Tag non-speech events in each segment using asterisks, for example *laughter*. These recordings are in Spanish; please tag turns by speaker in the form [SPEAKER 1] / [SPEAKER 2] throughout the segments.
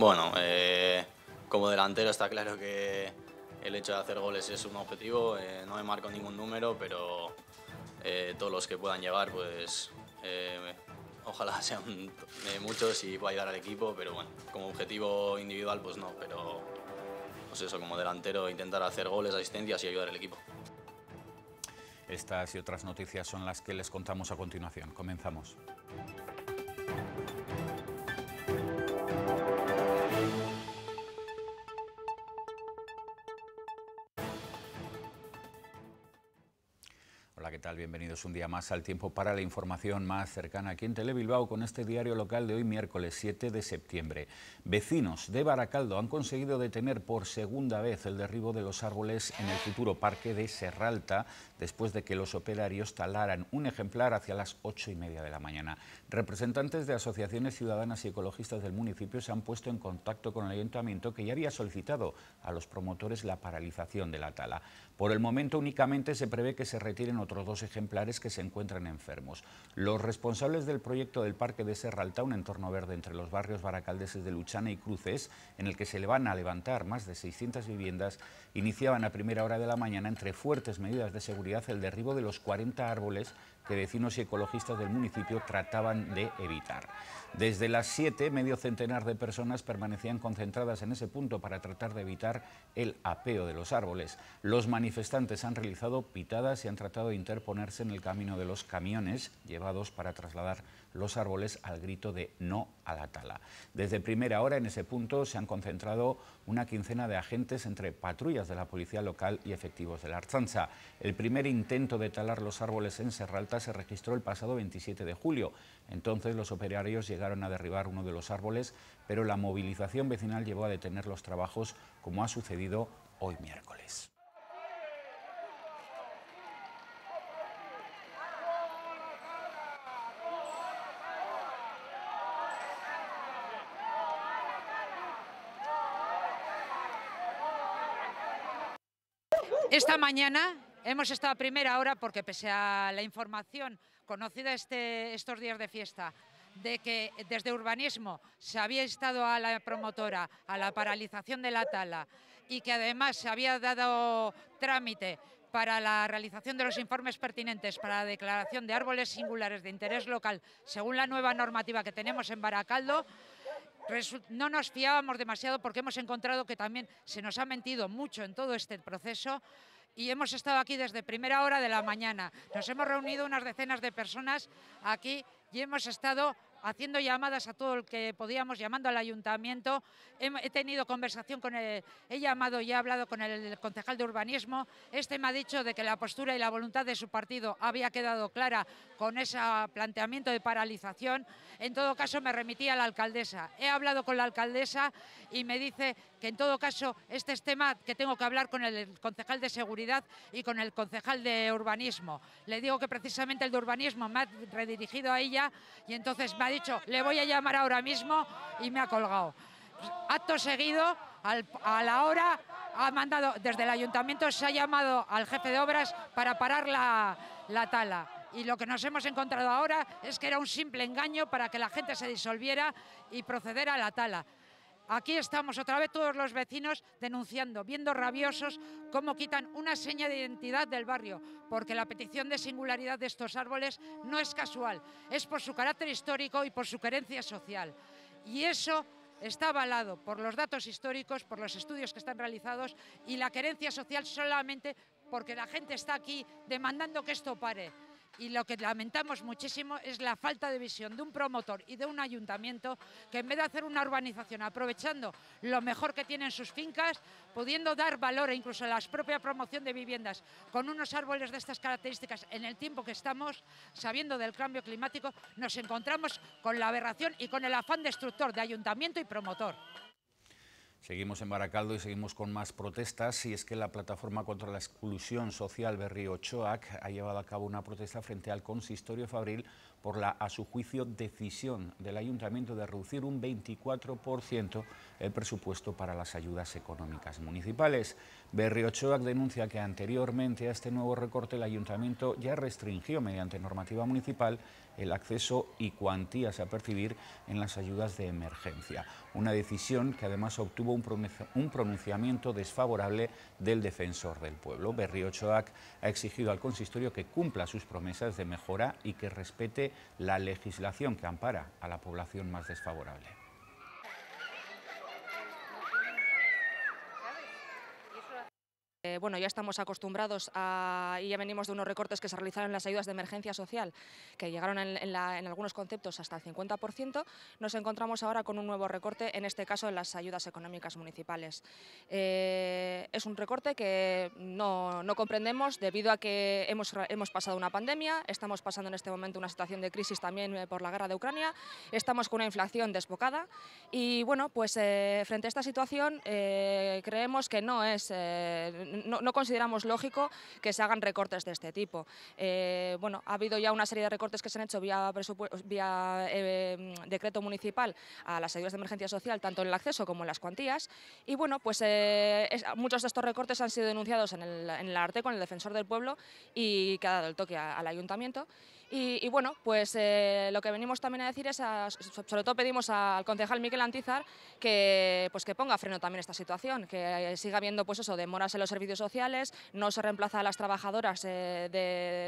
[SPEAKER 1] Bueno, eh, como delantero está claro que el hecho de hacer goles es un objetivo. Eh, no me marco ningún número, pero eh, todos los que puedan llegar, pues ojalá *laughs* sean muchos y pueda ayudar al equipo. Pero bueno, como objetivo individual, pues no. Pero pues eso, como delantero, intentar hacer goles, asistencias y ayudar al equipo.
[SPEAKER 2] Estas y otras noticias son las que les contamos a continuación. Comenzamos. Bienvenidos un día más al tiempo para la información más cercana aquí en Tele Bilbao con este diario local de hoy miércoles 7 de septiembre. Vecinos de Baracaldo han conseguido detener por segunda vez el derribo de los árboles en el futuro parque de Serralta después de que los operarios talaran un ejemplar hacia las 8 y media de la mañana. Representantes de asociaciones ciudadanas y ecologistas del municipio se han puesto en contacto con el ayuntamiento que ya había solicitado a los promotores la paralización de la tala. Por el momento únicamente se prevé que se retiren otros dos ejemplares que se encuentran enfermos. Los responsables del proyecto del Parque de Serralta, un entorno verde entre los barrios baracaldeses de Luchana y Cruces, en el que se le van a levantar más de 600 viviendas, iniciaban a primera hora de la mañana, entre fuertes medidas de seguridad, el derribo de los 40 árboles que vecinos y ecologistas del municipio trataban de evitar. Desde las 7, medio centenar de personas permanecían concentradas en ese punto para tratar de evitar el apeo de los árboles. Los manifestantes han realizado pitadas y han tratado de interponerse en el camino de los camiones llevados para trasladar los árboles al grito de no a la tala. Desde primera hora en ese punto se han concentrado una quincena de agentes entre patrullas de la policía local y efectivos de la Arzanza. El primer intento de talar los árboles en Serralta se registró el pasado 27 de julio, entonces los operarios llegaron a derribar uno de los árboles, pero la movilización vecinal llevó a detener los trabajos, como ha sucedido hoy miércoles.
[SPEAKER 3] Esta mañana Hemos estado a primera hora porque pese a la información conocida este, estos días de fiesta de que desde urbanismo se había estado a la promotora a la paralización de la tala y que además se había dado trámite para la realización de los informes pertinentes para la declaración de árboles singulares de interés local según la nueva normativa que tenemos en Baracaldo, no nos fiábamos demasiado porque hemos encontrado que también se nos ha mentido mucho en todo este proceso y hemos estado aquí desde primera hora de la mañana. Nos hemos reunido unas decenas de personas aquí y hemos estado haciendo llamadas a todo el que podíamos, llamando al ayuntamiento. He, tenido conversación con él, he llamado y he hablado con el concejal de urbanismo. Este me ha dicho de que la postura y la voluntad de su partido había quedado clara con ese planteamiento de paralización. En todo caso, me remití a la alcaldesa. He hablado con la alcaldesa y me dice que en todo caso este es tema que tengo que hablar con el concejal de seguridad y con el concejal de urbanismo. Le digo que precisamente el de urbanismo me ha redirigido a ella y entonces va dicho, le voy a llamar ahora mismo y me ha colgado. Pues, acto seguido, a la hora, ha mandado, desde el ayuntamiento se ha llamado al jefe de obras para parar la, tala y lo que nos hemos encontrado ahora es que era un simple engaño para que la gente se disolviera y procediera a la tala. Aquí estamos otra vez todos los vecinos denunciando, viendo rabiosos cómo quitan una seña de identidad del barrio, porque la petición de singularidad de estos árboles no es casual, es por su carácter histórico y por su querencia social. Y eso está avalado por los datos históricos, por los estudios que están realizados y la querencia social solamente porque la gente está aquí demandando que esto pare y lo que lamentamos muchísimo es la falta de visión de un promotor y de un ayuntamiento que en vez de hacer una urbanización aprovechando lo mejor que tienen sus fincas, pudiendo dar valor e incluso a la propia promoción de viviendas con unos árboles de estas características en el tiempo que estamos, sabiendo del cambio climático, nos encontramos con la aberración y con el afán destructor de ayuntamiento y promotor.
[SPEAKER 2] Seguimos en Baracaldo y seguimos con más protestas y es que la plataforma contra la exclusión social Berri ha llevado a cabo una protesta frente al consistorio Fabril por la, a su juicio, decisión del ayuntamiento de reducir un 24% el presupuesto para las ayudas económicas municipales. Berri denuncia que anteriormente a este nuevo recorte el ayuntamiento ya restringió mediante normativa municipal el acceso y cuantías a percibir en las ayudas de emergencia una decisión que además obtuvo un pronunciamiento desfavorable del defensor del pueblo. Berriochoac ha exigido al consistorio que cumpla sus promesas de mejora y que respete la legislación que ampara a la población más desfavorable.
[SPEAKER 4] bueno, ya estamos acostumbrados a, y ya venimos de unos recortes que se realizaron en las ayudas de emergencia social, que llegaron en, algunos conceptos hasta el 50%, nos encontramos ahora con un nuevo recorte, en este caso en las ayudas económicas municipales. Eh, es un recorte que no, comprendemos debido a que hemos, hemos pasado una pandemia, estamos pasando en este momento una situación de crisis también eh, por la guerra de Ucrania, estamos con una inflación desbocada y bueno, pues eh, frente a esta situación creemos que no es, no, consideramos lógico que se hagan recortes de este tipo. Eh, bueno, ha habido ya una serie de recortes que se han hecho vía, eh, decreto municipal a las ayudas de emergencia social, tanto en el acceso como en las cuantías. Y bueno, pues eh, muchos de estos recortes han sido denunciados en el, en ARTE con el defensor del pueblo y que ha dado el toque al ayuntamiento. Y, bueno, pues eh, lo que venimos también a decir es, sobre todo pedimos al concejal Miquel Antizar que, pues que ponga freno también a esta situación, que eh, siga habiendo pues eso, demoras en los servicios sociales, no se reemplaza a las trabajadoras eh,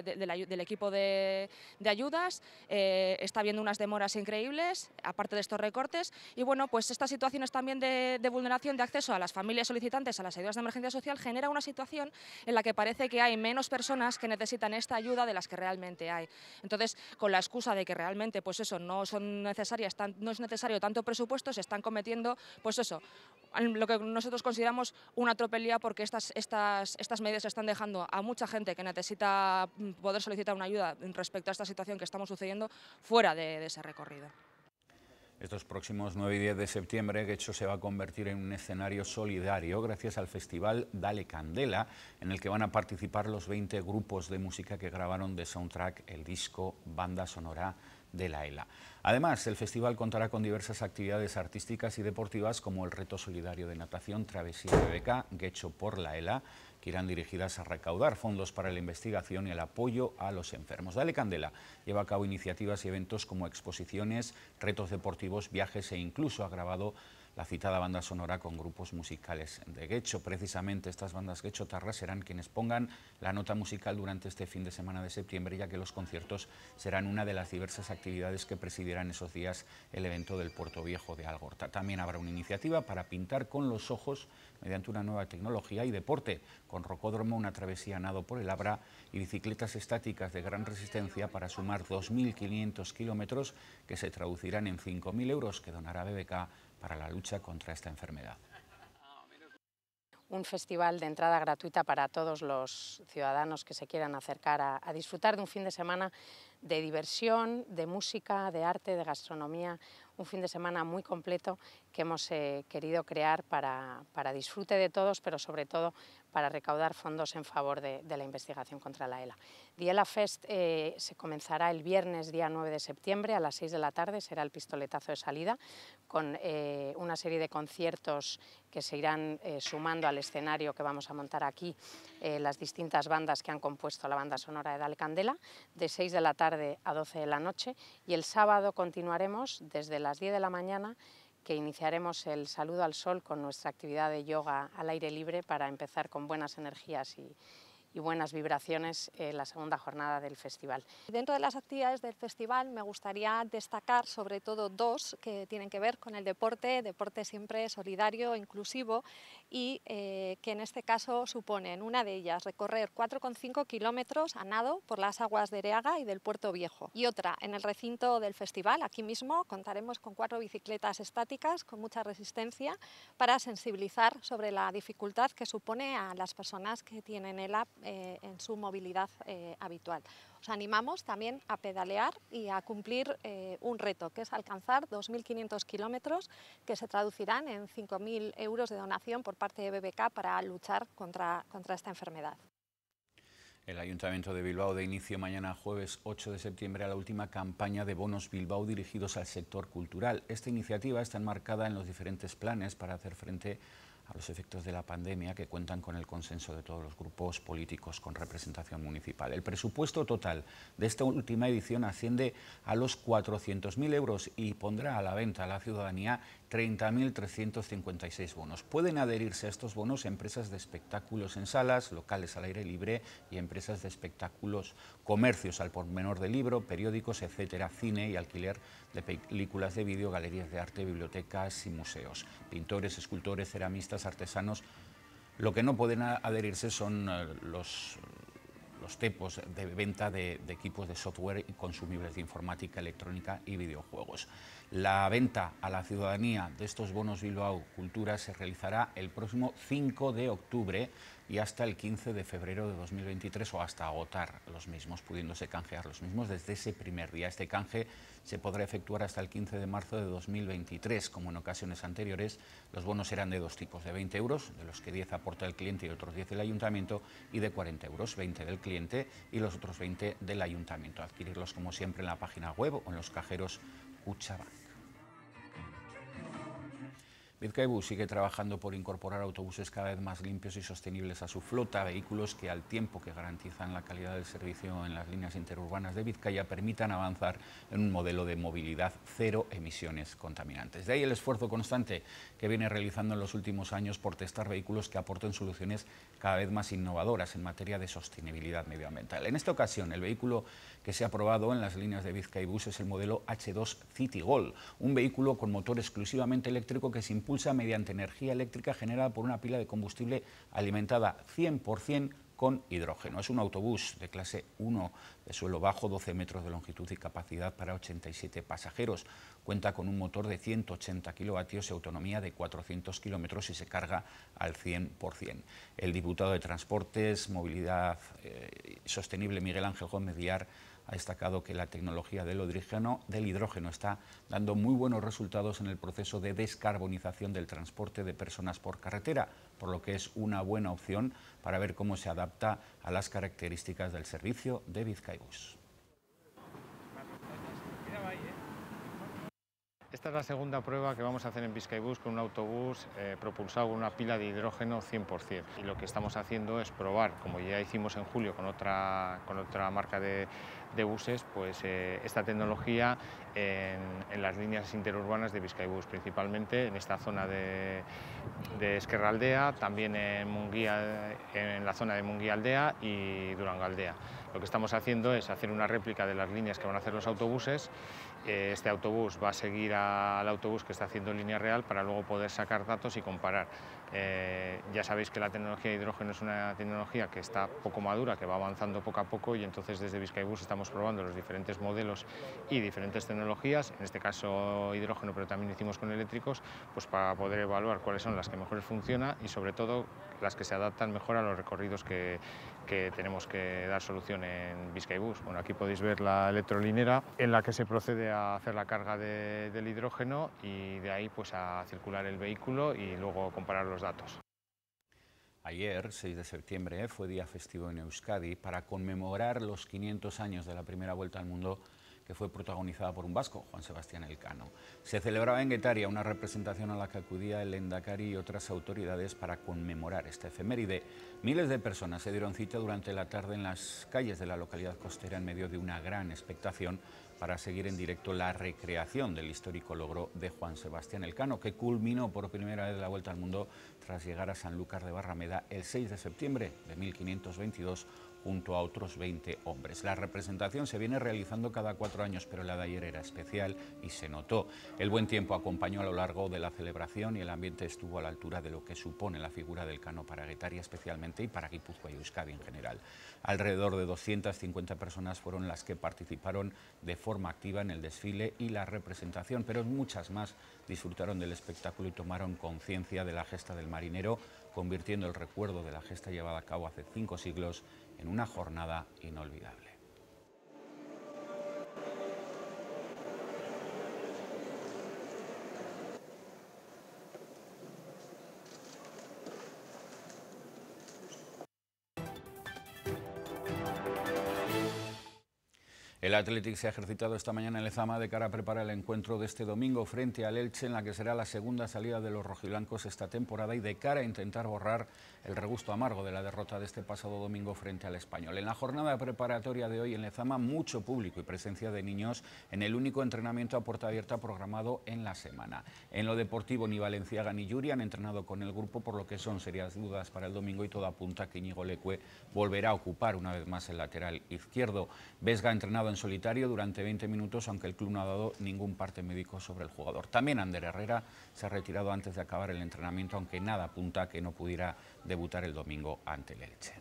[SPEAKER 4] de, del equipo de, ayudas, está habiendo unas demoras increíbles, aparte de estos recortes, y bueno, pues estas situaciones también de, vulneración de acceso a las familias solicitantes a las ayudas de emergencia social genera una situación en la que parece que hay menos personas que necesitan esta ayuda de las que realmente hay. Entonces, con la excusa de que realmente, pues eso, no son necesarias, no es necesario tanto presupuesto, se están cometiendo, pues eso, lo que nosotros consideramos una tropelía porque estas, estas, estas medidas están dejando a mucha gente que necesita mm, poder solicitar una ayuda respecto a esta situación que estamos sucediendo fuera de ese recorrido
[SPEAKER 2] estos próximos 9 y 10 de septiembre, de hecho, se va a convertir en un escenario solidario gracias al festival Dale Candela, en el que van a participar los 20 grupos de música que grabaron de soundtrack el disco Banda Sonora de la ELA. Además, el festival contará con diversas actividades artísticas y deportivas como el reto solidario de natación Travesía de Beca, hecho por la ELA, que irán dirigidas a recaudar fondos para la investigación y el apoyo a los enfermos. Dale Candela lleva a cabo iniciativas y eventos como exposiciones, retos deportivos, viajes e incluso ha grabado la citada banda sonora con grupos musicales de Guecho. Precisamente estas bandas Tarra serán quienes pongan la nota musical durante este fin de semana de septiembre, ya que los conciertos serán una de las diversas actividades que presidirán esos días el evento del Puerto Viejo de Algorta. También habrá una iniciativa para pintar con los ojos mediante una nueva tecnología y deporte, con rocódromo, una travesía nado por el Abra y bicicletas estáticas de gran resistencia para sumar 2.500 kilómetros que se traducirán en 5.000 euros que donará BBK para la lucha contra esta enfermedad.
[SPEAKER 5] Un festival de entrada gratuita para todos los ciudadanos que se quieran acercar a, disfrutar de un fin de semana de diversión, de música, de arte, de gastronomía, un fin de semana muy completo que hemos eh, querido crear para, para, disfrute de todos, pero sobre todo para recaudar fondos en favor de, la investigación contra la e ELA. la Fest eh, se comenzará el viernes, día 9 de septiembre, a las 6 de la tarde, será el pistoletazo de salida, con eh, una serie de conciertos que se irán sumando al escenario que vamos a montar aquí, las distintas bandas que han compuesto la banda sonora de Dale Candela, de 6 de la tarde a 12 de la noche, y el sábado continuaremos desde las las 10 de la mañana que iniciaremos el saludo al sol con nuestra actividad de yoga al aire libre para empezar con buenas energías y, y buenas vibraciones en la segunda jornada del festival. Dentro de
[SPEAKER 4] las actividades del festival me gustaría destacar sobre todo dos que tienen que ver con el deporte, deporte siempre solidario, inclusivo y eh, que en este caso suponen una de ellas recorrer 4,5 kilómetros a nado por las aguas de Ereaga y del Puerto Viejo y otra en el recinto del festival, aquí mismo contaremos con cuatro bicicletas estáticas con mucha resistencia para sensibilizar sobre la dificultad que supone a las personas que tienen el app eh, en su movilidad eh, habitual. Os animamos también a pedalear y a cumplir eh, un reto, que es alcanzar 2.500 kilómetros que se traducirán en 5.000 euros de donación por parte de BBK para luchar contra, esta enfermedad.
[SPEAKER 2] El Ayuntamiento de Bilbao de inicio mañana jueves 8 de septiembre a la última campaña de bonos Bilbao dirigidos al sector cultural. Esta iniciativa está enmarcada en los diferentes planes para hacer frente a a los efectos de la pandemia que cuentan con el consenso de todos los grupos políticos con representación municipal. El presupuesto total de esta última edición asciende a los 400.000 euros y pondrá a la venta a la ciudadanía 30.356 bonos. Pueden adherirse a estos bonos empresas de espectáculos en salas, locales al aire libre y empresas de espectáculos, comercios al por menor de libro, periódicos, etcétera, cine y alquiler de películas de vídeo, galerías de arte, bibliotecas y museos. Pintores, escultores, ceramistas, artesanos. Lo que no pueden adherirse son eh, los, los tipos de venta de, de equipos de software y consumibles de informática, electrónica y videojuegos. La venta a la ciudadanía de estos bonos Bilbao Cultura se realizará el próximo 5 de octubre y hasta el 15 de febrero de 2023 o hasta agotar los mismos, pudiéndose canjear los mismos desde ese primer día. Este canje se podrá efectuar hasta el 15 de marzo de 2023. Como en ocasiones anteriores, los bonos eran de dos tipos, de 20 euros, de los que 10 aporta el cliente y otros 10 el ayuntamiento, y de 40 euros, 20 del cliente y los otros 20 del ayuntamiento. Adquirirlos como siempre en la página web o en los cajeros Cuchaban. Bizkaibus sigue trabajando por incorporar autobuses cada vez más limpios y sostenibles a su flota, vehículos que al tiempo que garantizan la calidad del servicio en las líneas interurbanas de Vizcaya permitan avanzar en un modelo de movilidad cero emisiones contaminantes. De ahí el esfuerzo constante que viene realizando en los últimos años por testar vehículos que aporten soluciones cada vez más innovadoras en materia de sostenibilidad medioambiental. En esta ocasión, el vehículo que se ha probado en las líneas de Vizcaibus es el modelo H2 City un vehículo con motor exclusivamente eléctrico que se impulsa impulsa mediante energía eléctrica generada por una pila de combustible alimentada 100% con hidrógeno. Es un autobús de clase 1 de suelo bajo, 12 metros de longitud y capacidad para 87 pasajeros. Cuenta con un motor de 180 kilovatios y autonomía de 400 kilómetros y se carga al 100%. El diputado de Transportes, Movilidad eh, Sostenible, Miguel Ángel Gómez Díaz ha destacado que la tecnología del hidrógeno, está dando muy buenos resultados en el proceso de descarbonización del transporte de personas por carretera, por lo que es una buena opción para ver cómo se adapta a las características del servicio de Vizcaibus.
[SPEAKER 6] Esta es la segunda prueba que vamos a hacer en Biscaybus con un autobús eh, propulsado con una pila de hidrógeno 100%. Y lo que estamos haciendo es probar, como ya hicimos en julio con otra, con otra marca de, buses, pues eh, esta tecnología en, las líneas interurbanas de Biscaybus, principalmente en esta zona de, de Aldea, también en, en la zona de Munguía Aldea y Aldea. Lo que estamos haciendo es hacer una réplica de las líneas que van a hacer los autobuses eh, este autobús va a seguir al autobús que está haciendo línea real para luego poder sacar datos y comparar. Eh, ya sabéis que la tecnología de hidrógeno es una tecnología que está poco madura, que va avanzando poco a poco y entonces desde Biscaybus estamos probando los diferentes modelos y diferentes tecnologías, en este caso hidrógeno, pero también hicimos con eléctricos, pues para poder evaluar cuáles son las que mejor funcionan y sobre todo las que se adaptan mejor a los recorridos que, tenemos que dar solución en Biscaybus. Bueno, aquí podéis ver la electrolinera en la que se procede a hacer la carga del hidrógeno y de ahí pues
[SPEAKER 2] a circular el vehículo y luego comparar los datos. Ayer, 6 de septiembre, fue día festivo en Euskadi para conmemorar los 500 años de la primera vuelta al mundo que fue protagonizada por un vasco, Juan Sebastián Elcano. Se celebraba en Guetaria una representación a la que acudía el Endacari y otras autoridades para conmemorar esta efeméride. Miles de personas se dieron cita durante la tarde en las calles de la localidad costera en medio de una gran expectación para seguir en directo la recreación del histórico logro de Juan Sebastián Elcano, que culminó por primera vez la Vuelta al Mundo tras llegar a Sanlúcar de Barrameda el 6 de septiembre de 1522 junto a otros 20 hombres. La representación se viene realizando cada cuatro años, pero la de ayer era especial y se notó. El buen tiempo acompañó a lo largo de la celebración y el ambiente estuvo a la altura de lo que supone la figura del Cano para Guetaria especialmente y para Guipúzcoa y Euskadi en general. Alrededor de 250 personas fueron las que participaron de forma activa en el desfile y la representación, pero muchas más disfrutaron del espectáculo y tomaron conciencia de la gesta del marinero, convirtiendo el recuerdo de la gesta llevada a cabo hace cinco siglos en una jornada inolvidable. El Athletic se ha ejercitado esta mañana en Lezama de cara a preparar el encuentro de este domingo frente al Elche, en la que será la segunda salida de los rojiblancos esta temporada y de cara a intentar borrar el regusto amargo de la derrota de este pasado domingo frente al Español. En la jornada preparatoria de hoy en Lezama, mucho público y presencia de niños en el único entrenamiento a puerta abierta programado en la semana. En lo deportivo, ni Valenciaga ni Yuri han entrenado con el grupo, por lo que son serias dudas para el domingo y todo apunta que Íñigo Lecue volverá a ocupar una vez más el lateral izquierdo. Vesga ha entrenado en solitario durante 20 minutos, aunque el club no ha dado ningún parte médico sobre el jugador. También Ander Herrera se ha retirado antes de acabar el entrenamiento, aunque nada apunta a que no pudiera debutar el domingo ante el Elche.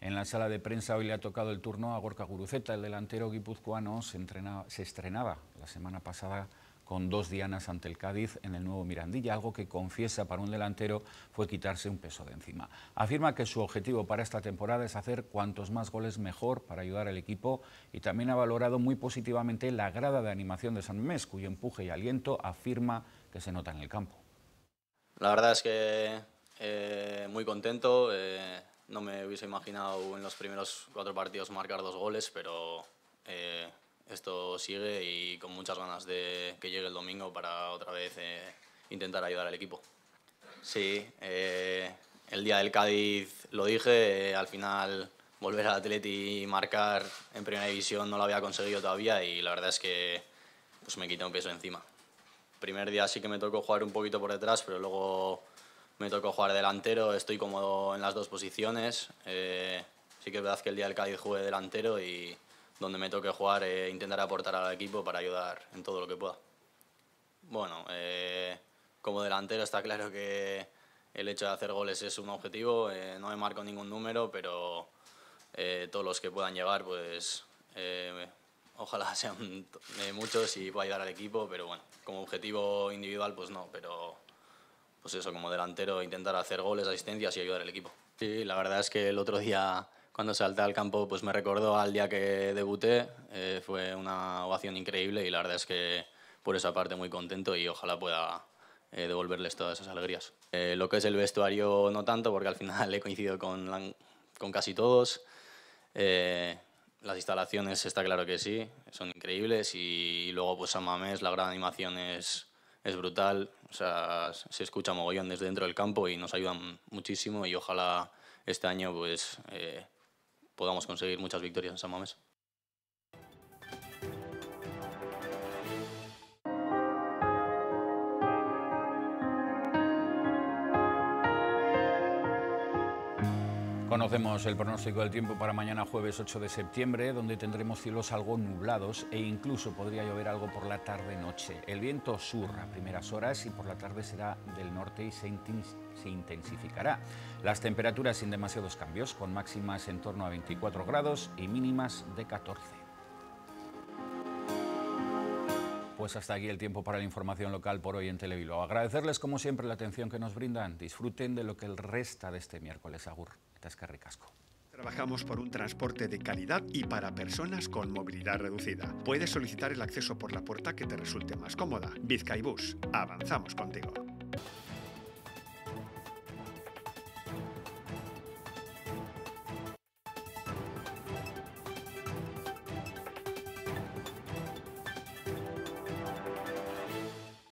[SPEAKER 2] En la sala de prensa hoy le ha tocado el turno a Gorka Guruceta, el delantero guipuzcoano se, entrenaba, se estrenaba la semana pasada con dos dianas ante el Cádiz en el nuevo Mirandilla, algo que confiesa para un delantero fue quitarse un peso de encima. Afirma que su objetivo para esta temporada es hacer cuantos más goles mejor para ayudar al equipo y también ha valorado muy positivamente la grada de animación de San Mes, cuyo empuje y aliento afirma que se nota en el campo.
[SPEAKER 1] La verdad es que eh, muy contento, eh, no me hubiese imaginado en los primeros cuatro partidos marcar dos goles, pero... Eh, esto sigue y con muchas ganas de que llegue el domingo para otra vez eh, intentar ayudar al equipo. Sí, eh, el día del Cádiz lo dije, eh, al final volver al Atleti y marcar en primera división no lo había conseguido todavía y la verdad es que pues me quité un peso encima. Primer día sí que me tocó jugar un poquito por detrás, pero luego me tocó jugar delantero, estoy cómodo en las dos posiciones. sí que es verdad que el día del Cádiz jugué delantero y, donde me toque jugar, e intentar aportar al equipo para ayudar en todo lo que pueda. Bueno, eh, como delantero está claro que el hecho de hacer goles es un objetivo, eh, no me marco ningún número, pero todos los que puedan llegar, pues ojalá *laughs* sean muchos y pueda ayudar al equipo, pero bueno, como objetivo individual, pues no, pero pues eso, como delantero intentar hacer goles, asistencias y ayudar al equipo. Sí, la verdad es que el otro día cuando salté al campo pues me recordó al día que debuté, eh, fue una ovación increíble y la verdad es que por esa parte muy contento y ojalá pueda eh, devolverles todas esas alegrías. Eh, lo que es el vestuario no tanto porque al final *laughs* he coincidido con, con casi todos. Eh, las instalaciones está claro que sí, son increíbles y, luego pues a Mamés la gran animación es, es brutal, o sea, se escucha mogollón desde dentro del campo y nos ayudan muchísimo y ojalá este año pues eh, podamos conseguir muchas victorias en San Mamés.
[SPEAKER 2] Conocemos el pronóstico del tiempo para mañana jueves 8 de septiembre, donde tendremos cielos algo nublados e incluso podría llover algo por la tarde-noche. El viento sur a primeras horas y por la tarde será del norte y se, intensificará. Las temperaturas sin demasiados cambios, con máximas en torno a 24 grados y mínimas de 14. Pues hasta aquí el tiempo para la información local por hoy en Televilo. Agradecerles como siempre la atención que nos brindan. Disfruten de lo que el resta de este miércoles. Agur. Trabajamos por un transporte de calidad y para personas con movilidad reducida. Puedes
[SPEAKER 6] solicitar el acceso por la puerta que te resulte más cómoda. Bus, avanzamos contigo.